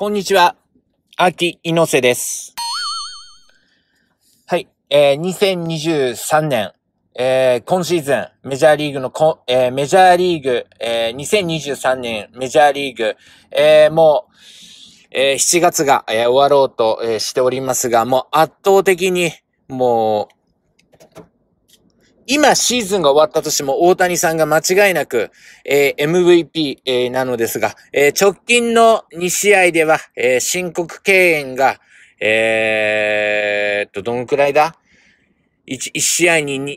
こんにちは。秋猪瀬です。はい。えー、2023年、えー、今シーズン、メジャーリーグのこ、えー、メジャーリーグ、えー、2023年メジャーリーグ、えー、もう、えー、7月が、えー、終わろうと、えー、しておりますが、もう圧倒的に、もう、今シーズンが終わったとしても大谷さんが間違いなく、えー、MVP、えー、なのですが、えー、直近の2試合では、え申告敬遠が、えっと、どのくらいだ 1, 1試合に 2,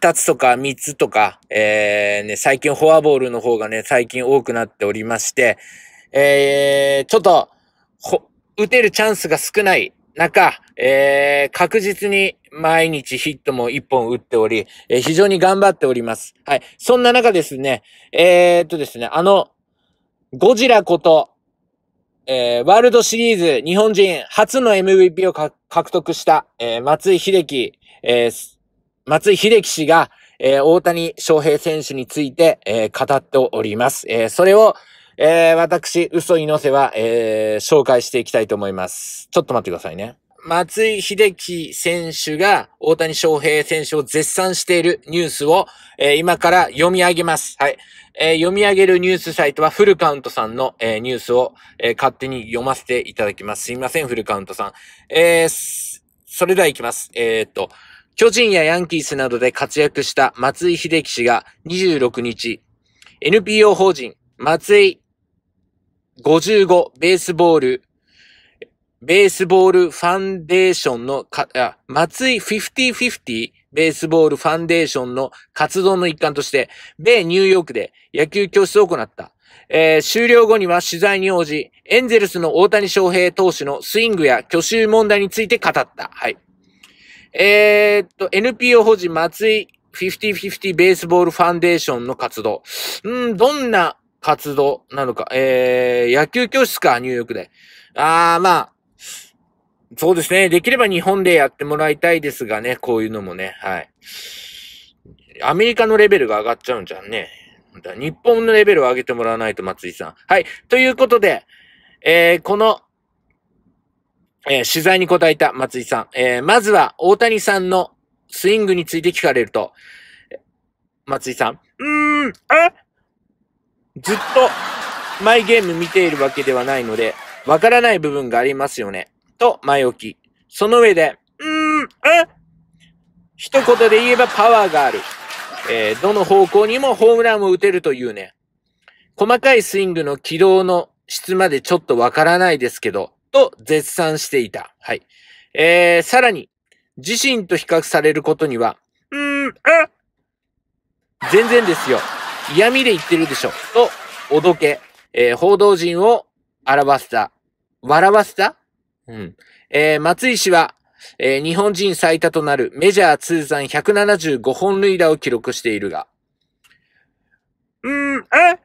2つとか3つとか、えね、最近フォアボールの方がね、最近多くなっておりまして、えちょっと、打てるチャンスが少ない、中、えー、確実に毎日ヒットも1本打っており、えー、非常に頑張っております。はい。そんな中ですね、えー、っとですね、あの、ゴジラこと、えー、ワールドシリーズ日本人初の MVP を獲得した、えー、松井秀喜、えー、松井秀喜氏が、えー、大谷翔平選手について、えー、語っております。えー、それを、えー、私、嘘の瀬は、えー、紹介していきたいと思います。ちょっと待ってくださいね。松井秀喜選手が大谷翔平選手を絶賛しているニュースを、えー、今から読み上げます。はい。えー、読み上げるニュースサイトはフルカウントさんの、えー、ニュースを、え勝手に読ませていただきます。すいません、フルカウントさん。えそれでは行きます。えっと、巨人やヤンキースなどで活躍した松井秀喜氏が26日、NPO 法人松井55、ベースボール、ベースボールファンデーションのか、あ、松井50-50ベースボールファンデーションの活動の一環として、米ニューヨークで野球教室を行った。えー、終了後には取材に応じ、エンゼルスの大谷翔平投手のスイングや去就問題について語った。はい。えー、っと、NPO 法人松井50-50ベースボールファンデーションの活動。うん、どんな活動なのか。えー、野球教室か、ニューヨークで。あー、まあ、そうですね。できれば日本でやってもらいたいですがね、こういうのもね。はい。アメリカのレベルが上がっちゃうんじゃんね。日本のレベルを上げてもらわないと、松井さん。はい。ということで、えー、この、えー、取材に答えた松井さん。えー、まずは、大谷さんのスイングについて聞かれると、松井さん。うーん、えずっとマイゲーム見ているわけではないので、わからない部分がありますよね。と前置き。その上で、うーん、え一言で言えばパワーがある。えー、どの方向にもホームランを打てるというね。細かいスイングの軌道の質までちょっとわからないですけど、と絶賛していた。はい。えー、さらに、自身と比較されることには、うーん、え全然ですよ。嫌味で言ってるでしょ、と、おどけ、えー、報道陣を表した。笑わせたうん。えー、松井氏は、えー、日本人最多となるメジャー通算175本塁打を記録しているが、うんー、え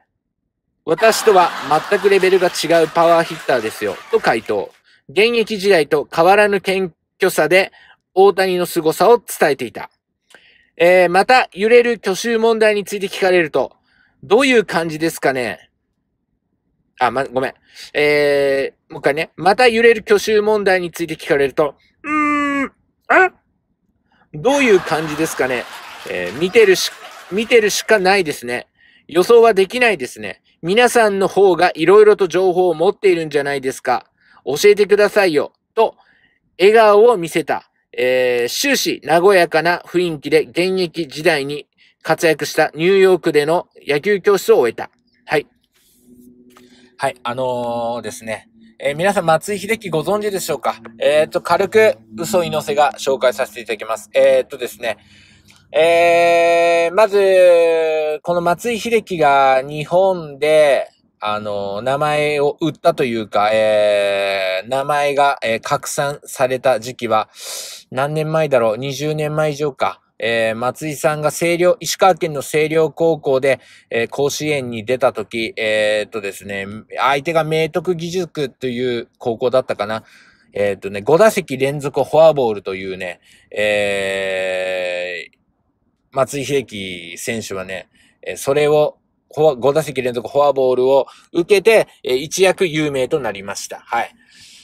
私とは全くレベルが違うパワーヒッターですよ、と回答。現役時代と変わらぬ謙虚さで大谷の凄さを伝えていた。えー、また、揺れる去就問題について聞かれると、どういう感じですかねあ、ま、ごめん。えー、もう一回ね。また揺れる去就問題について聞かれると、うーん、あどういう感じですかねえー、見てるし、見てるしかないですね。予想はできないですね。皆さんの方が色々と情報を持っているんじゃないですか。教えてくださいよ。と、笑顔を見せた。えー、終始和やかな雰囲気で現役時代に活躍したニューヨークでの野球教室を終えた。はい。はい、あのー、ですね。えー、皆さん、松井秀喜ご存知でしょうかえっ、と、軽く、嘘井のせが紹介させていただきます。えっ、とですね。えー、まず、この松井秀喜が日本で、あの、名前を売ったというか、えー、名前が、えー、拡散された時期は、何年前だろう ?20 年前以上か。えー、松井さんが星稜、石川県の清涼高校で、えー、甲子園に出た時、えー、っとですね、相手が明徳義塾という高校だったかな。えー、っとね、5打席連続フォアボールというね、えー、松井秀喜選手はね、それを、5打席連続フォアボールを受けて、一躍有名となりました。はい。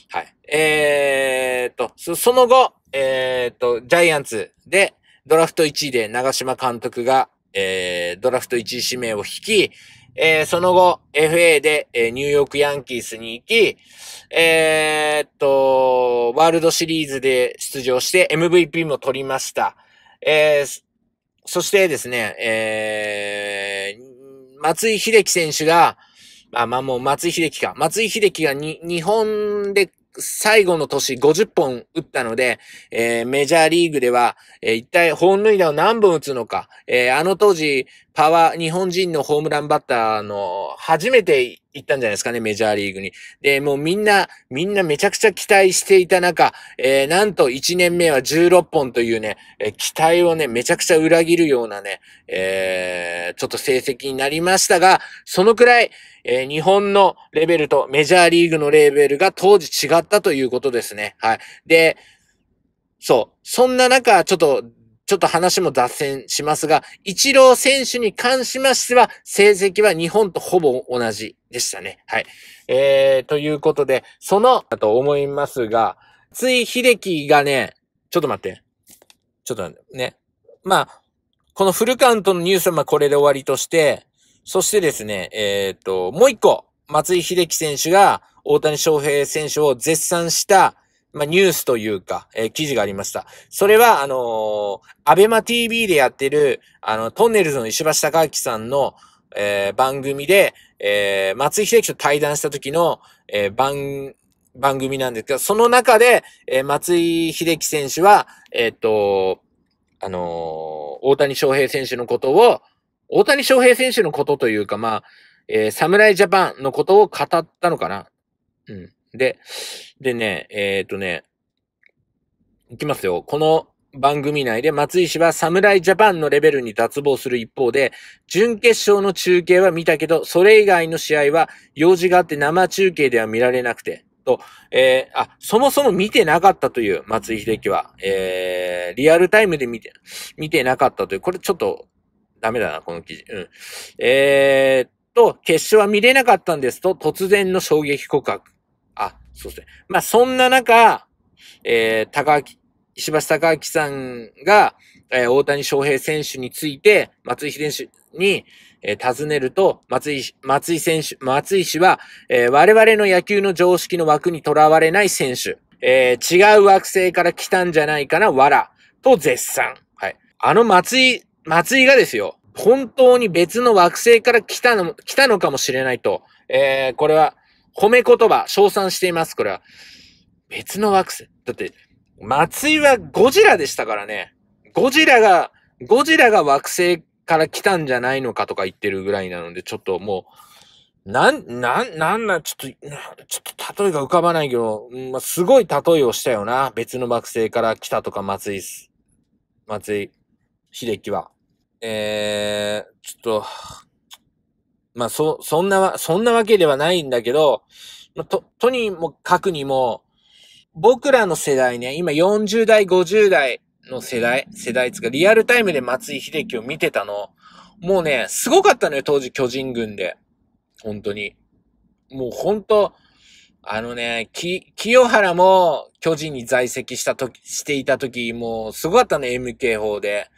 はい。えー、っと、その後、えー、っと、ジャイアンツで、ドラフト1位で長島監督が、えー、ドラフト1位指名を引き、えー、その後、FA で、えー、ニューヨークヤンキースに行き、えー、っと、ワールドシリーズで出場して MVP も取りました。えー、そしてですね、えー、松井秀喜選手が、あ、まあもう松井秀喜か。松井秀喜がに日本で最後の年50本打ったので、えー、メジャーリーグでは、えー、一体本塁打を何本打つのか、えー、あの当時、パワー、日本人のホームランバッターの、初めて行ったんじゃないですかね、メジャーリーグに。で、もうみんな、みんなめちゃくちゃ期待していた中、えー、なんと1年目は16本というね、えー、期待をね、めちゃくちゃ裏切るようなね、えー、ちょっと成績になりましたが、そのくらい、えー、日本のレベルとメジャーリーグのレベルが当時違ったということですね。はい。で、そう。そんな中、ちょっとちょっと話も脱線しますが、一郎選手に関しましては、成績は日本とほぼ同じでしたね。はい。えー、ということで、その、だと思いますが、つい秀樹がね、ちょっと待って。ちょっと待ってね。まあ、このフルカウントのニュースはまあこれで終わりとして、そしてですね、えっ、ー、と、もう一個、松井秀樹選手が大谷翔平選手を絶賛した、まあ、ニュースというか、えー、記事がありました。それは、あのー、アベマ TV でやってる、あの、トンネルズの石橋貴明さんの、えー、番組で、えー、松井秀喜と対談した時の、えー、番、番組なんですけど、その中で、えー、松井秀喜選手は、えっ、と、あのー、大谷翔平選手のことを、大谷翔平選手のことというか、まあ、えー、侍ジャパンのことを語ったのかなうん。で、でね、えっ、ー、とね、いきますよ。この番組内で松井氏は侍ジャパンのレベルに脱帽する一方で、準決勝の中継は見たけど、それ以外の試合は用事があって生中継では見られなくて、と、えー、あ、そもそも見てなかったという、松井秀喜は。えー、リアルタイムで見て、見てなかったという、これちょっと、ダメだな、この記事。うん。えー、と、決勝は見れなかったんですと、突然の衝撃告白。あ、そうですね。まあ、そんな中、えー、高木、石橋高明さんが、えー、大谷翔平選手について、松井秀選手に、えー、尋ねると、松井、松井選手、松井氏は、えー、我々の野球の常識の枠にとらわれない選手、えー、違う惑星から来たんじゃないかな、わら、と絶賛。はい。あの松井、松井がですよ、本当に別の惑星から来たの、来たのかもしれないと、えー、これは、褒め言葉、称賛しています。これは。別の惑星。だって、松井はゴジラでしたからね。ゴジラが、ゴジラが惑星から来たんじゃないのかとか言ってるぐらいなので、ちょっともう、なん、なん、なんなんなんなちょっと、ちょっと例えが浮かばないけど、まあ、すごい例えをしたよな。別の惑星から来たとか、松井、す。松井、秀樹は。えー、ちょっと、まあ、そ、そんな、そんなわけではないんだけど、と、とにもかくにも、僕らの世代ね、今40代、50代の世代、世代つか、リアルタイムで松井秀樹を見てたの。もうね、すごかったのよ、当時巨人軍で。本当に。もう本当、あのね、き、清原も巨人に在籍したとき、していたとき、もうすごかったね、MK 法で。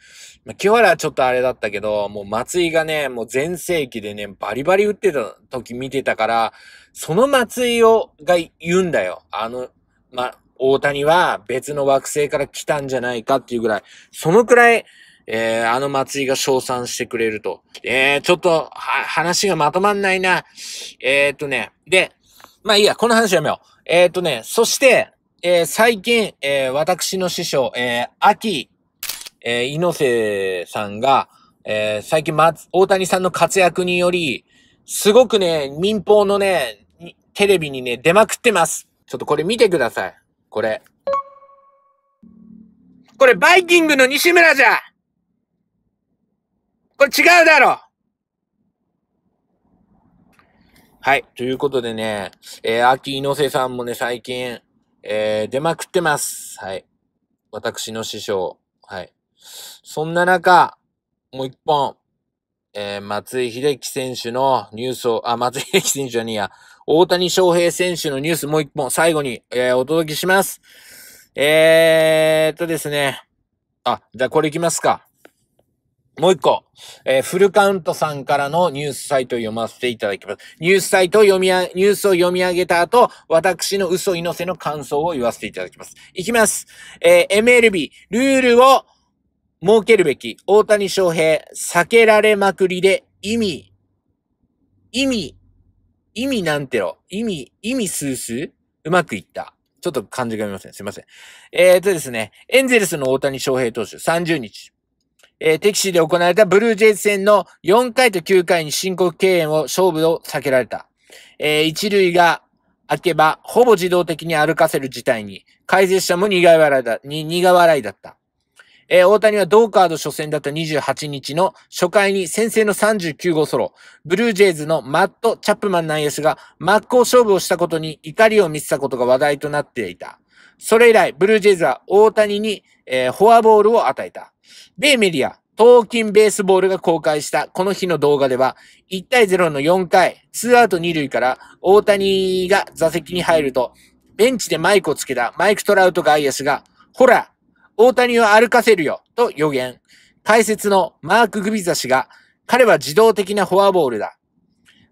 まあ、清原はちょっとあれだったけど、もう松井がね、もう全盛期でね、バリバリ打ってた時見てたから、その松井を、が言うんだよ。あの、まあ、大谷は別の惑星から来たんじゃないかっていうぐらい、そのくらい、えー、あの松井が称賛してくれると。えー、ちょっと、は、話がまとまんないな。えー、っとね、で、まあいいや、この話やめよう。えー、っとね、そして、えー、最近、えー、私の師匠、えー、秋えー、猪瀬さんが、えー、最近、ま、大谷さんの活躍により、すごくね、民放のね、テレビにね、出まくってます。ちょっとこれ見てください。これ。これ、バイキングの西村じゃこれ違うだろはい。ということでね、えー、秋猪瀬さんもね、最近、えー、出まくってます。はい。私の師匠。はい。そんな中、もう一本、えー、松井秀喜選手のニュースを、あ、松井秀喜選手はねや、大谷翔平選手のニュースもう一本、最後に、えー、お届けします。えー、っとですね。あ、じゃあこれいきますか。もう一個、えー、フルカウントさんからのニュースサイトを読ませていただきます。ニュースサイトを読みあ、ニュースを読み上げた後、私の嘘いのせの感想を言わせていただきます。いきます。えー、MLB、ルールを設けるべき大谷翔平、避けられまくりで意味、意味、意味なんてろ、意味、意味スースーうまくいった。ちょっと漢字が読めません。すいません。えーとですね、エンゼルスの大谷翔平投手30日、えー、敵地で行われたブルージェイズ戦の4回と9回に申告敬遠を勝負を避けられた。えー、一塁が開けば、ほぼ自動的に歩かせる事態に、解説者も苦笑いだ、に苦笑いだった。えー、大谷は同カード初戦だった28日の初回に先制の39号ソロ、ブルージェイズのマット・チャップマン内野手が真っ向勝負をしたことに怒りを見せたことが話題となっていた。それ以来、ブルージェイズは大谷に、えー、フォアボールを与えた。米メディア、トーキンベースボールが公開したこの日の動画では、1対0の4回、2アウト2塁から大谷が座席に入ると、ベンチでマイクをつけたマイク・トラウト外野手が、ほら、大谷を歩かせるよ、と予言。解説のマーク・グビザ氏が、彼は自動的なフォアボールだ。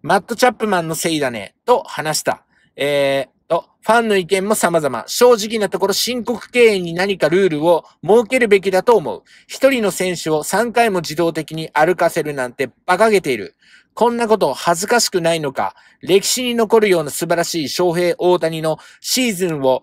マット・チャップマンのせいだね、と話した。えー、と、ファンの意見も様々。正直なところ申告敬遠に何かルールを設けるべきだと思う。一人の選手を3回も自動的に歩かせるなんて馬鹿げている。こんなこと恥ずかしくないのか。歴史に残るような素晴らしい翔平大谷のシーズンを、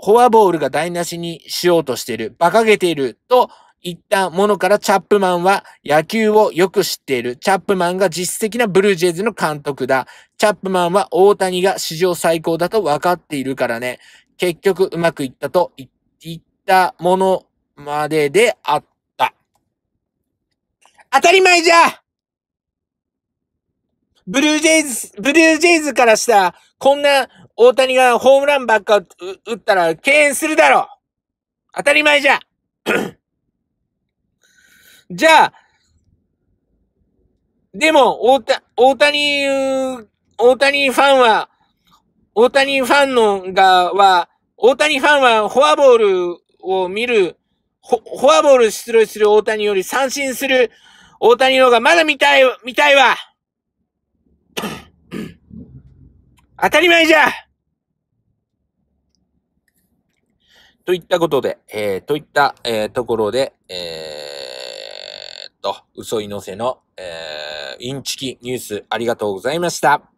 フォアボールが台無しにしようとしている、馬鹿げていると言ったものからチャップマンは野球をよく知っている。チャップマンが実績なブルージェイズの監督だ。チャップマンは大谷が史上最高だと分かっているからね。結局うまくいったと言ったものまでであった。当たり前じゃブルージェイズ、ブルージェイズからしたら、こんな大谷がホームランばっか打ったら敬遠するだろう当たり前じゃ じゃあ、でも、大谷、大谷、大谷ファンは、大谷ファンのが、は、大谷ファンはフォアボールを見る、フォアボール出塁する大谷より三振する大谷の方がまだ見たい、見たいわ 当たり前じゃといったことで、えー、といった、えー、ところで、えー、っと、嘘いのせの、えー、インチキニュースありがとうございました。